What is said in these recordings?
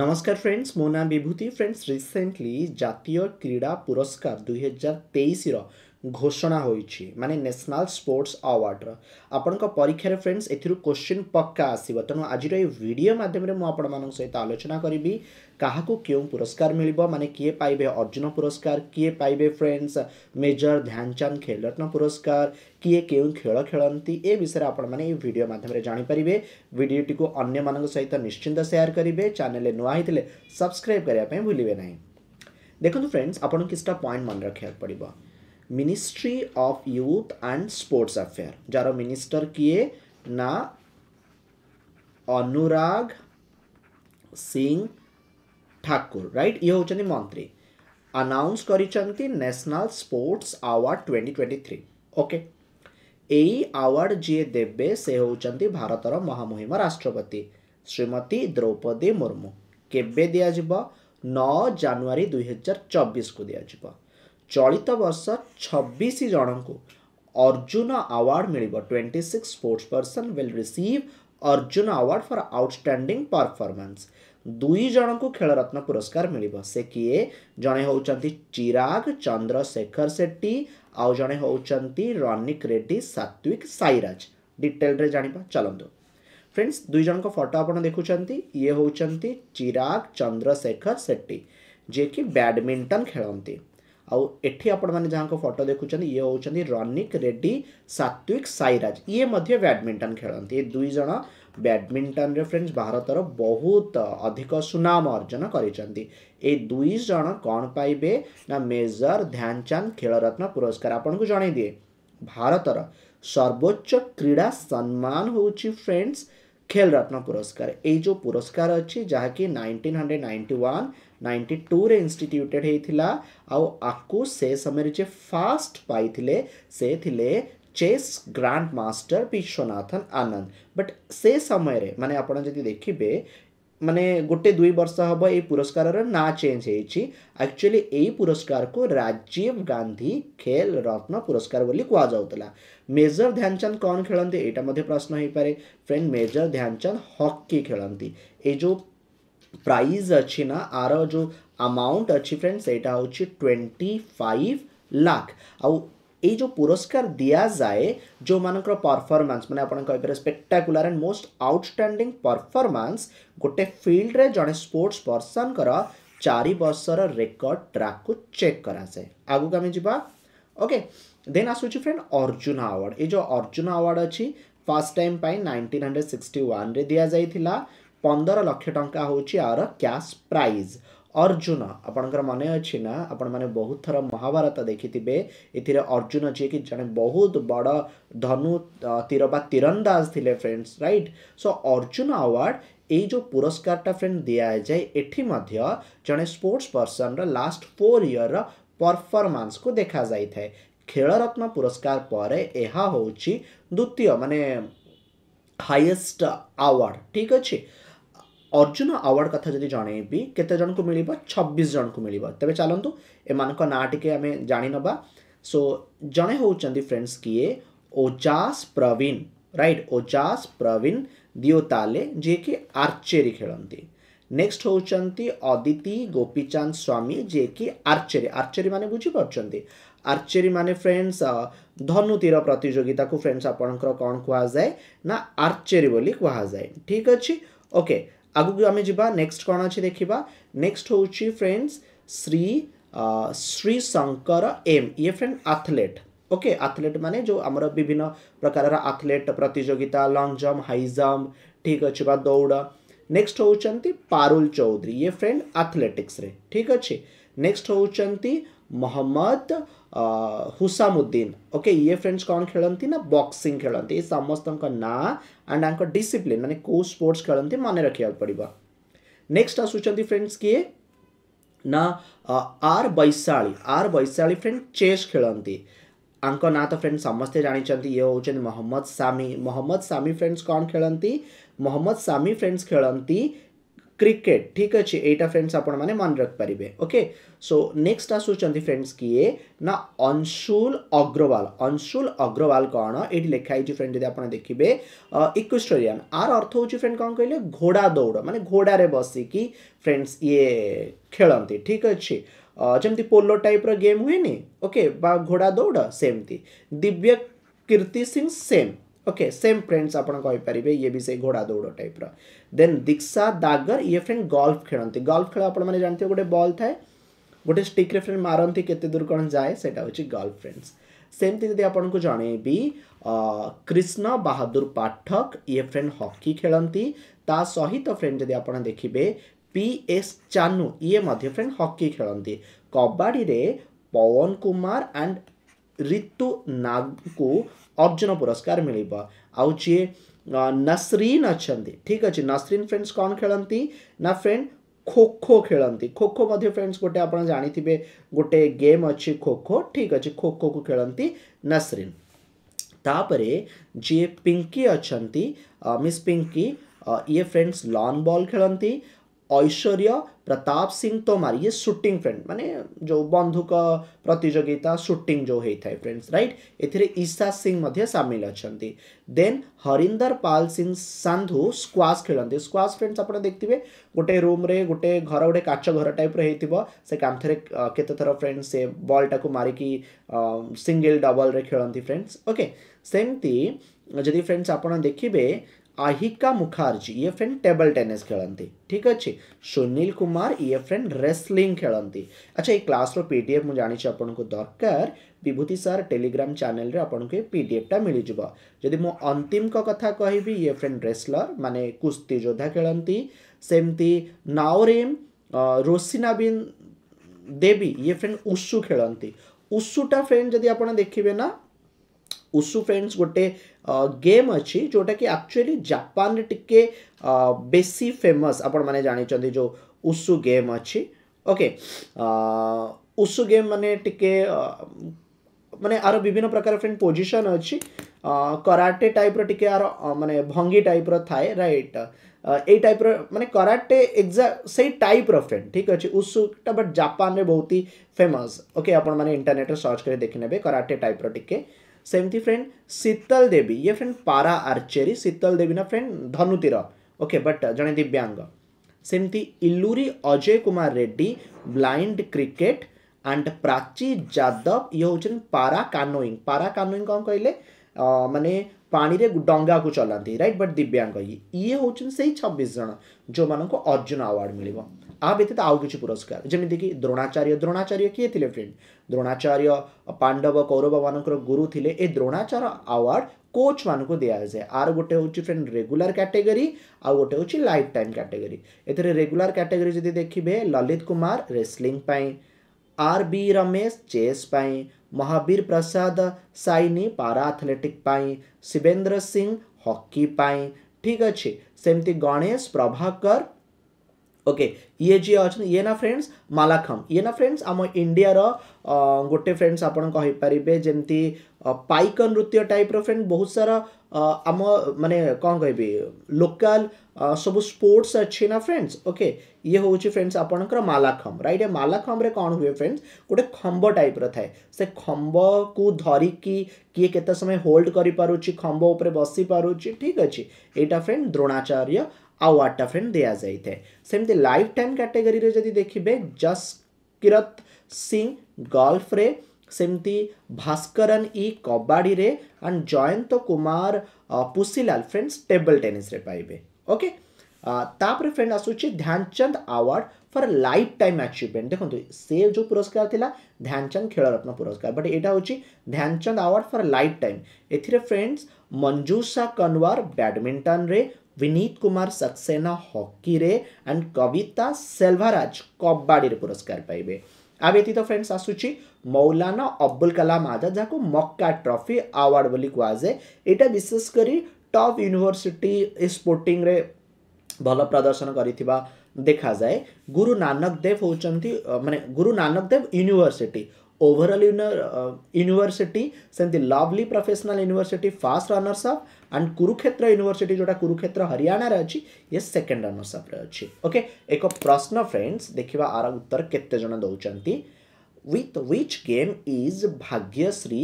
নমস্কার ফ্রেন্ডস মো না বিভূতি friends recently জাতীয় ক্রীড়া পুরস্কার দুই হাজার তেইশর ଘୋଷଣା ହୋଇଛି ମାନେ ନ୍ୟାସନାଲ୍ ସ୍ପୋର୍ଟସ୍ ଆୱାର୍ଡ଼ର ଆପଣଙ୍କ ପରୀକ୍ଷାରେ ଫ୍ରେଣ୍ଡସ୍ ଏଥିରୁ କୋଶ୍ଚିନ୍ ପକ୍କା ଆସିବ ତେଣୁ ଆଜିର ଏହି ଭିଡ଼ିଓ ମାଧ୍ୟମରେ ମୁଁ ଆପଣମାନଙ୍କ ସହିତ ଆଲୋଚନା କରିବି କାହାକୁ କେଉଁ ପୁରସ୍କାର ମିଳିବ ମାନେ କିଏ ପାଇବେ ଅର୍ଜୁନ ପୁରସ୍କାର କିଏ ପାଇବେ ଫ୍ରେଣ୍ଡସ୍ ମେଜର ଧ୍ୟାନଚାନ୍ଦ ଖେଳରତ୍ନ ପୁରସ୍କାର କିଏ କେଉଁ ଖେଳ ଖେଳନ୍ତି ଏ ବିଷୟରେ ଆପଣମାନେ ଏହି ଭିଡ଼ିଓ ମାଧ୍ୟମରେ ଜାଣିପାରିବେ ଭିଡ଼ିଓଟିକୁ ଅନ୍ୟମାନଙ୍କ ସହିତ ନିଶ୍ଚିନ୍ତ ସେୟାର କରିବେ ଚ୍ୟାନେଲରେ ନୂଆ ହୋଇଥିଲେ ସବସ୍କ୍ରାଇବ୍ କରିବା ପାଇଁ ଭୁଲିବେ ନାହିଁ ଦେଖନ୍ତୁ ଫ୍ରେଣ୍ଡସ୍ ଆପଣଙ୍କୁ କିଛିଟା ପଏଣ୍ଟ ମନେ ରଖିବାକୁ ପଡ଼ିବ ministry of youth and sports affair जारो मिनिस्टर किए ना ଅନୁରାଗ ସିଂ ଠାକୁର ରାଇଟ୍ ଇଏ ହେଉଛନ୍ତି ମନ୍ତ୍ରୀ ଆନାଉନ୍ସ କରିଛନ୍ତି national sports award twenty twenty three okay ଏଇ ଆୱାର୍ଡ଼ ଯିଏ ଦେବେ ସେ ହେଉଛନ୍ତି ଭାରତର ମହାମହିମ ରାଷ୍ଟ୍ରପତି ଶ୍ରୀମତୀ ଦ୍ରୌପଦୀ ମୁର୍ମୁ କେବେ ଦିଆଯିବ ନଅ ଜାନୁଆରୀ ଦୁଇହଜାର ଚବିଶକୁ ଦିଆଯିବ चलित बर्ष छब्बीस जन को अर्जुन अवार्ड मिल twenty six sports person will receive Arjuna award for outstanding performance दुई जन को खेल रत्न पुरस्कार मिल से किए जड़े हूँ चिराग चंद्रशेखर सेट्टी आउ जड़े हूँ रनिक रेड्डी सात्विक साइराज डिटेल जाना चलत फ्रेंड्स दुईज फटो आप देखुं ये हूँ चिराग चंद्रशेखर सेट्टी जे बैडमिंटन खेलती आठी आपण जहाँ फटो देखुं ये हूँ रनिक रेड्डी सात्विक साईराज ये ब्याडमिंटन खेलती ये दुईज ବ୍ୟାଡ଼ମିଣ୍ଟନରେ ଫ୍ରେଣ୍ଡସ୍ ଭାରତର ବହୁତ ଅଧିକ ସୁନାମ ଅର୍ଜନ କରିଛନ୍ତି ଏଇ ଦୁଇ ଜଣ କ'ଣ ପାଇବେ ନା ମେଜର ଧ୍ୟାନଚାନ୍ଦ ଖେଳରତ୍ନ ପୁରସ୍କାର ଆପଣଙ୍କୁ ଜଣାଇ ଦିଏ ଭାରତର ସର୍ବୋଚ୍ଚ କ୍ରୀଡ଼ା ସମ୍ମାନ ହେଉଛି ଫ୍ରେଣ୍ଡସ୍ ଖେଲରତ୍ନ ପୁରସ୍କାର ଏଇ ଯେଉଁ ପୁରସ୍କାର ଅଛି ଯାହାକି nineteen hundred ninety one ninety ଟୁରେ ଇନଷ୍ଟିଟ୍ୟୁଟେଡ଼୍ ହେଇଥିଲା ଆଉ ଆକୁ ସେ ସମୟରେ ଯେ ଫାଷ୍ଟ ପାଇଥିଲେ ସେ ଥିଲେ chess grandmaster Viswanathan Anand but ସେ ସମୟରେ ମାନେ ଆପଣ ଯଦି ଦେଖିବେ ମାନେ ଗୋଟେ ଦୁଇ ବର୍ଷ ହେବ ଏଇ ପୁରସ୍କାରର ନାଁ ଚେଞ୍ଜ ହେଇଛି ଆକ୍ଚୁଆଲି ଏଇ ପୁରସ୍କାରକୁ ରାଜୀବ ଗାନ୍ଧୀ ଖେଲ ରତ୍ନ ପୁରସ୍କାର ବୋଲି କୁହାଯାଉଥିଲା ମେଜର ଧ୍ୟାନଚାନ୍ଦ କ'ଣ ଖେଳନ୍ତି ଏଇଟା ମଧ୍ୟ ପ୍ରଶ୍ନ ହେଇପାରେ ଫ୍ରେଣ୍ଡ ମେଜର ଧ୍ୟାନଚାନ୍ଦ ହକି ଖେଳନ୍ତି ଏଇ ଯେଉଁ ପ୍ରାଇଜ୍ ଅଛି ନା ଆର ଯେଉଁ ଆମାଉଣ୍ଟ ଅଛି ଫ୍ରେଣ୍ଡ ସେଇଟା ହେଉଛି ଟ୍ୱେଣ୍ଟି ଫାଇଭ୍ ଲାଖ ଆଉ এই যে পুরস্কার দিয়া যায় ଯେଉଁମାନଙ୍କର ପରଫର୍ମାନ୍ସ ମାନେ ଆପଣ କହିପାରିବେ spectacular and most outstanding performance ଗୋଟେ ଫିଲ୍ଡରେ ଜଣେ ସ୍ପୋର୍ଟ୍ସ ପର୍ସନଙ୍କର ଚାରି ବର୍ଷର ରେକର୍ଡ଼ ଟ୍ରାକ୍କୁ ଚେକ୍ କରାଯାଏ ଆଗକୁ ଆମେ ଯିବା ଓକେ ଦେନ୍ ଆସୁଛି ଫ୍ରେଣ୍ଡ ଅର୍ଜୁନ ଆୱାର୍ଡ଼ ଏଇ ଯେଉଁ ଅର୍ଜୁନ ଆୱାର୍ଡ଼ ଅଛି ଫାର୍ଷ୍ଟ ଟାଇମ୍ ପାଇଁ ନାଇଣ୍ଟିନ୍ ହଣ୍ଡ୍ରେଡ଼ ସିକ୍ସଟି ୱାନ୍ରେ ଦିଆଯାଇଥିଲା ପନ୍ଦର ଲକ୍ଷ ଟଙ୍କା ହେଉଛି ଆର କ୍ୟାସ୍ ପ୍ରାଇଜ୍ ଅର୍ଜୁନ ଆପଣଙ୍କର ମନେ ଅଛି ନା ଆପଣମାନେ ବହୁତ ଥର ମହାଭାରତ ଦେଖିଥିବେ ଏଥିରେ ଅର୍ଜୁନ ଯିଏକି ଜଣେ ବହୁତ ବଡ଼ ଧନୁ ତୀର ବା ତୀରନ୍ଦାଜ ଥିଲେ friends right so Arjuna award ଏଇ ଯେଉଁ ପୁରସ୍କାରଟା ଫ୍ରେଣ୍ଡ ଦିଆଯାଏ ଏଠି ମଧ୍ୟ ଜଣେ ସ୍ପୋର୍ଟସ୍ ପର୍ସନର ଲାଷ୍ଟ ଫୋର୍ ଇୟର୍ର ପରଫର୍ମାନ୍ସକୁ ଦେଖାଯାଇଥାଏ ଖେଳରତ୍ନ ପୁରସ୍କାର ପରେ ଏହା ହେଉଛି ଦ୍ୱିତୀୟ ମାନେ ହାଇଏଷ୍ଟ ଆୱାର୍ଡ଼ ଠିକ୍ ଅଛି ଅର୍ଜୁନ ଆୱାର୍ଡ଼ କଥା ଯଦି ଜଣେଇବି କେତେ ଜଣଙ୍କୁ ମିଳିବ ଛବିଶ ଜଣଙ୍କୁ ମିଳିବ ତେବେ ଚାଲନ୍ତୁ ଏମାନଙ୍କ ନାଁ ଟିକେ ଆମେ ଜାଣିନେବା ସୋ ଜଣେ ହେଉଛନ୍ତି ଫ୍ରେଣ୍ଡସ୍ କିଏ ଓଜାସ୍ ପ୍ରବୀଣ ରାଇଟ୍ ଓଜାସ୍ ପ୍ରବୀଣ ଦିଓତାଲେ ଯିଏକି ଆର୍ଚେରୀ ଖେଳନ୍ତି ନେକ୍ସଟ ହେଉଛନ୍ତି ଅଦିତି ଗୋପୀଚାନ୍ଦ ସ୍ୱାମୀ ଯିଏକି ଆର୍ଚେରୀ ଆର୍ଚେରୀ ମାନେ ବୁଝିପାରୁଛନ୍ତି ଆର୍ଚେରୀ ମାନେ ଫ୍ରେଣ୍ଡସ୍ ଧନୁ ତୀର ପ୍ରତିଯୋଗିତାକୁ ଫ୍ରେଣ୍ଡସ୍ ଆପଣଙ୍କର କ'ଣ କୁହାଯାଏ ନା ଆର୍ଚେରୀ ବୋଲି କୁହାଯାଏ ଠିକ୍ ଅଛି ଓକେ ଆଗକୁ ଆମେ ଯିବା ନେକ୍ସଟ କ'ଣ ଅଛି ଦେଖିବା ନେକ୍ସଟ ହେଉଛି ଫ୍ରେଣ୍ଡସ୍ ଶ୍ରୀ ଶ୍ରୀ ଶଙ୍କର ଏମ୍ ଇଏ ଫ୍ରେଣ୍ଡ ଆଥଲେଟ୍ ଓକେ ଆଥଲେଟ୍ ମାନେ ଯେଉଁ ଆମର ବିଭିନ୍ନ ପ୍ରକାରର ଆଥଲେଟ୍ ପ୍ରତିଯୋଗିତା ଲଙ୍ଗ୍ ଜମ୍ପ ହାଇ ଜମ୍ପ ଠିକ୍ ଅଛି ବା ଦୌଡ଼ ନେକ୍ସଟ ହେଉଛନ୍ତି ପାରୁଲ ଚୌଧୁରୀ ଇଏ ଫ୍ରେଣ୍ଡ ଆଥଲେଟିକ୍ସରେ ଠିକ୍ ଅଛି ନେକ୍ସଟ ହେଉଛନ୍ତି मोहम्मद हुसामुद्दीन ओके ये फ्रेंड्स कौन खेलती ना बक्सींग खेलती समस्त ना एंड डिसिप्लिन मानते कौ स्पोर्ट्स खेलती मन रखा पड़ा नेक्स्ट आसुच्च फ्रेंड्स किए ना आर बैशा आर बैशा फ्रेंड चेस खेलती ना तो फ्रेंड समस्ते जानते ये हूँ मोहम्मद सामी मोहम्मद सामी फ्रेंड्स कौन खेलती मोहम्मद सामी फ्रेंड्स खेलती ক্রিকেট ঠিক আছে এইটা ফ্রেন্ডস আপনার মনে রাখিপারে ওকে সো নেক্সট আসুচার ফ্রেন্ডস কিয়ে না অংশুল অগ্রওয়াল অংশুল অগ্রওয়াল কণ এটি লেখা হয়েছে ফ্রেন্ড যদি আপনার দেখবে ইকুইস্টোরিয়ান আর অর্থ হচ্ছে ফ্রেন্ড কম কে ঘোড়া দৌড় মানে ঘোড়ার বসিকি ফ্রেন্ডস ইয়ে খেলতে ঠিক আছে যেমতি পোলো টাইপর গেম হুয়ে ওকে বা ঘোড়া দৌড় সেমতি Divya Kriti Singh same okay same friends ଆପଣ କହିପାରିବେ ଇଏ ବି ସେଇ ଘୋଡ଼ା ଦୌଡ଼ ଟାଇପ୍ର ଦେନ୍ ଦୀକ୍ଷା ଦାଗର ଇଏ ଫ୍ରେଣ୍ଡ ଗଲ୍ଫ ଖେଳନ୍ତି ଗଲ୍ଫ ଖେଳ ଆପଣମାନେ ଜାଣିଥିବେ ଗୋଟେ ବଲ୍ ଥାଏ ଗୋଟେ ଷ୍ଟିକ୍ରେ ଫ୍ରେଣ୍ଡ ମାରନ୍ତି କେତେ ଦୂର କ'ଣ ଯାଏ ସେଇଟା ହେଉଛି ଗଲ୍ଫ ଫ୍ରେଣ୍ଡସ୍ ସେମିତି ଯଦି ଆପଣଙ୍କୁ ଜଣେଇବି କ୍ରିଷ୍ଣ ବାହାଦୁର ପାଠକ ଇଏ ଫ୍ରେଣ୍ଡ ହକି ଖେଳନ୍ତି ତା ସହିତ ଫ୍ରେଣ୍ଡ ଯଦି ଆପଣ ଦେଖିବେ ପି ଏସ୍ ଚାନୁ ଇଏ ମଧ୍ୟ ଫ୍ରେଣ୍ଡ ହକି ଖେଳନ୍ତି କବାଡ଼ିରେ ପୱନ କୁମାର ଆଣ୍ଡ ରିତୁ ନାଗକୁ अर्जुन पुरस्कार मिल आए नसरीन अच्छा ठीक अच्छे नसरीन फ्रेंड्स कौन खेलती ना फ्रेंड खो खो खेलती खो खो फ्रेंड्स गोटे आप जानते गोटे गेम अच्छे खो खो ठीक अच्छे खो खो को खेलती नसरीन तापर जी पिंकी अच्छा मिस पिंकी ये फ्रेंड्स लॉन बॉल खेलती ऐश्वर्य प्रताप सिंह तोमार ये सुटिंग फ्रेंड माने जो बंधुक प्रतिजोगिता सुटिंग जो होता है फ्रेंड्स रईट एशा सिंह सामिल अच्छा देन हरिंदर पाल सिंह साधु स्क्वाश खेलते स्क्वाश फ्रेंड्स आप देखिए गोटे रूम्रे गोटे घर गोटे काच घर टाइप से कांथे केतेथर फ्रेंड्स से बलटा को मारिकी सिंगल डबल रे खेलती फ्रेंड्स ओके सेमती जदि फ्रेंड्स आप देखिए আহিকা ମୁଖାର୍ଜୀ ଇଏ ଫ୍ରେଣ୍ଡ ଟେବଲ୍ ଟେନିସ୍ ଖେଳନ୍ତି ଠିକ୍ ଅଛି ସୁନୀଲ କୁମାର ଇଏ ଫ୍ରେଣ୍ଡ ରେସଲିଂ ଖେଳନ୍ତି ଆଚ୍ଛା ଏଇ କ୍ଲାସ୍ର ପି ଡି ଏଫ୍ ମୁଁ ଜାଣିଛି ଆପଣଙ୍କୁ ଦରକାର ବିଭୂତି ସାର୍ ଟେଲିଗ୍ରାମ ଚ୍ୟାନେଲରେ ଆପଣଙ୍କୁ ଏ ପି ଡି ଏଫ୍ଟା ମିଳିଯିବ ଯଦି ମୁଁ ଅନ୍ତିମଙ୍କ କଥା କହିବି ଇଏ ଫ୍ରେଣ୍ଡ ରେସଲର ମାନେ କୁସ୍ତି ଯୋଦ୍ଧା ଖେଳନ୍ତି ସେମିତି ନାଓରିମ୍ ରୋସିନା ବିନ୍ ଦେବୀ ଇଏ ଫ୍ରେଣ୍ଡ ଉଷୁ ଖେଳନ୍ତି ଉଷୁଟା ଫ୍ରେଣ୍ଡ ଯଦି ଆପଣ ଦେଖିବେ ନା ଉସୁ ଫ୍ରେଣ୍ଡସ୍ ଗୋଟେ ଗେମ୍ ଅଛି ଯେଉଁଟାକି ଆକ୍ଚୁଆଲି ଜାପାନରେ ଟିକେ ବେଶୀ ଫେମସ୍ ଆପଣମାନେ ଜାଣିଛନ୍ତି ଯେଉଁ ଉସୁ ଗେମ୍ ଅଛି ଓକେ ଉସୁ ଗେମ୍ ମାନେ ଟିକେ ମାନେ ଆର ବିଭିନ୍ନ ପ୍ରକାର ଫ୍ରେଣ୍ଡ ପୋଜିସନ୍ ଅଛି କରାଟେ ଟାଇପ୍ର ଟିକେ ଆର ମାନେ ଭଙ୍ଗୀ ଟାଇପ୍ର ଥାଏ ରାଇଟ୍ ଏଇ ଟାଇପ୍ର ମାନେ କରାଟେ ଏକ୍ଜା ସେଇ ଟାଇପ୍ର ଫ୍ରେଣ୍ଡ ଠିକ୍ ଅଛି ଉସୁଟା ବଟ୍ ଜାପାନରେ ବହୁତ ହି ଫେମସ୍ ଓକେ ଆପଣମାନେ ଇଣ୍ଟରନେଟ୍ରେ ସର୍ଚ୍ଚ କରି ଦେଖିନେବେ କରାଟେ ଟାଇପ୍ର ଟିକେ सेमती फ्रेंड शीतल देवी ये फ्रेंड पारा आर्चेरी शीतल देवी ना फ्रेंड धनु ओके बट जड़े दिव्यांग सेमती Illuri Ajay Kumar Reddy blind cricket and Prachi Yadav ये हूँ पारा कानोईंग पारा कानोईंग कौन कहले माने ପାଣିରେ ଡଙ୍ଗାକୁ ଚଲାନ୍ତି ରାଇଟ୍ ବଟ୍ ଦିବ୍ୟାଙ୍ଗ ଇଏ ଇଏ ହେଉଛନ୍ତି ସେଇ ଛବିଶ ଜଣ ଯେଉଁମାନଙ୍କୁ ଅର୍ଜୁନ ଆୱାର୍ଡ଼ ମିଳିବ ଆ ବ୍ୟତୀତ ଆଉ କିଛି ପୁରସ୍କାର ଯେମିତିକି ଦ୍ରୋଣାଚାର୍ଯ୍ୟ ଦ୍ରୋଣାଚାର୍ଯ୍ୟ କିଏ ଥିଲେ ଫ୍ରେଣ୍ଡ ଦ୍ରୋଣାଚାର୍ଯ୍ୟ ପାଣ୍ଡବ କୌରବମାନଙ୍କର ଗୁରୁ ଥିଲେ ଏ ଦ୍ରୋଣାଚାର୍ଯ୍ୟ ଆୱାର୍ଡ଼ କୋଚ୍ମାନଙ୍କୁ ଦିଆଯାଏ ଆର ଗୋଟେ ହେଉଛି ଫ୍ରେଣ୍ଡ ରେଗୁଲାର କ୍ୟାଟେଗୋରୀ ଆଉ ଗୋଟେ ହେଉଛି ଲାଇଫ୍ ଟାଇମ୍ କ୍ୟାଟେଗୋରୀ ଏଥିରେ ରେଗୁଲାର କ୍ୟାଟେଗୋରୀ ଯଦି ଦେଖିବେ ଲଲିତ କୁମାର ରେସ୍ଲିଂ ପାଇଁ R B Ramesh chess Mahavir Prasad Saini para athletic Shivendra Singh hockey hockey ठीक अच्छे सेमती गणेश प्रभाकर ओके ये जी अच्छे ये ना फ्रेंड्स मालाखम ये ना फ्रेंड्स आम रो गोटे फ्रेंड्स आपण जमी पाइक नृत्य टाइप फ्रेंड बहुत सारा आम माने कौन कह लोकाल सब स्पोर्ट्स अच्छे ना फ्रेंड्स ओके ये हूँ फ्रेंड्स आपणकर मालाखम रईट ये कौन हुए फ्रेंड्स गोटे खम्ब टाइप थाए से खम्ब को धरिकी किए के समय होल्ड कर खम्ब उपर बसी पार्टी ठीक अच्छे यहाँ फ्रेंड द्रोणाचार्य ଆଉ ଆଟାଫ୍ରେନ୍ ଦିଆଯାଇଥାଏ ସେମିତି ଲାଇଫ୍ ଟାଇମ୍ କାଟେଗୋରୀରେ ଯଦି ଦେଖିବେ ଜସ୍କିରତ ସିଂ ଗଲ୍ଫରେ ସେମିତି ଭାସ୍କରନ୍ ଇ କବାଡ଼ିରେ and Jayanta Kumar Pusilal friends table ଟେନିସ୍ରେ ପାଇବେ ଓକେ ତାପରେ ଫ୍ରେଣ୍ଡ ଆସୁଛି Dhyan Chand award for lifetime achievement ଦେଖନ୍ତୁ ସେ ଯେଉଁ ପୁରସ୍କାର ଥିଲା ଧ୍ୟାନଚାନ୍ଦ ଖେଳରତ୍ନ ପୁରସ୍କାର ବଟ୍ ଏଇଟା ହେଉଛି Dhyan Chand award for lifetime ଏଥିରେ ଫ୍ରେଣ୍ଡସ୍ ମଞ୍ଜୁଷା କନୱାର ବ୍ୟାଡ଼ମିଣ୍ଟନରେ বিনীত কুমার সাক্সেনা হকিরে আন্ড কবিতা সেলভারাজ কবাডিরে পুরস্କାର ପାଇବେ ଆ ବ୍ୟତୀତ ଫ୍ରେଣ୍ଡସ୍ ଆସୁଛି ମୌଲାନା ଅବୁଲ କଲାମ ଆଜାଦ ଯାହାକୁ ମକ୍କା ଟ୍ରଫି ଆୱାର୍ଡ଼ ବୋଲି କୁହାଯାଏ ଏଇଟା ବିଶେଷ କରି ଟପ୍ ୟୁନିଭର୍ସିଟି ସ୍ପୋର୍ଟିଂରେ ଭଲ ପ୍ରଦର୍ଶନ କରିଥିବା ଦେଖାଯାଏ ଗୁରୁ ନାନକ ଦେବ ହେଉଛନ୍ତି ମାନେ Guru Nanak Dev university overall uh, university lovely professional lovely first runners up and Kurukshetra up and kurukshetra जोटा kurukshetra हरियाणा अच्छी ये सेकेंड रनर्सअप अप ओके एक प्रश्न फ्रेंड्स देखा आर उत्तर केते जण with which game is Bhagyashree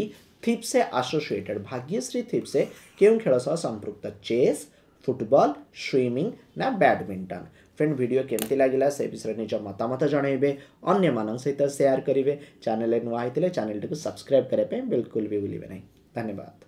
Thipsay associated Bhagyashree Thipsay से खेल सह संपृक्त चेस फुटबॉल स्विमिंग ना बैडमिंटन फ्रेंड भिड केमती लगेगा से विषय निज मतामत जनइबे अन्य सहित सेयार करेंगे चैनल नुआ होते चेल्टी सब्सक्राइब करने बिल्कुल भी भूलें ना धन्यवाद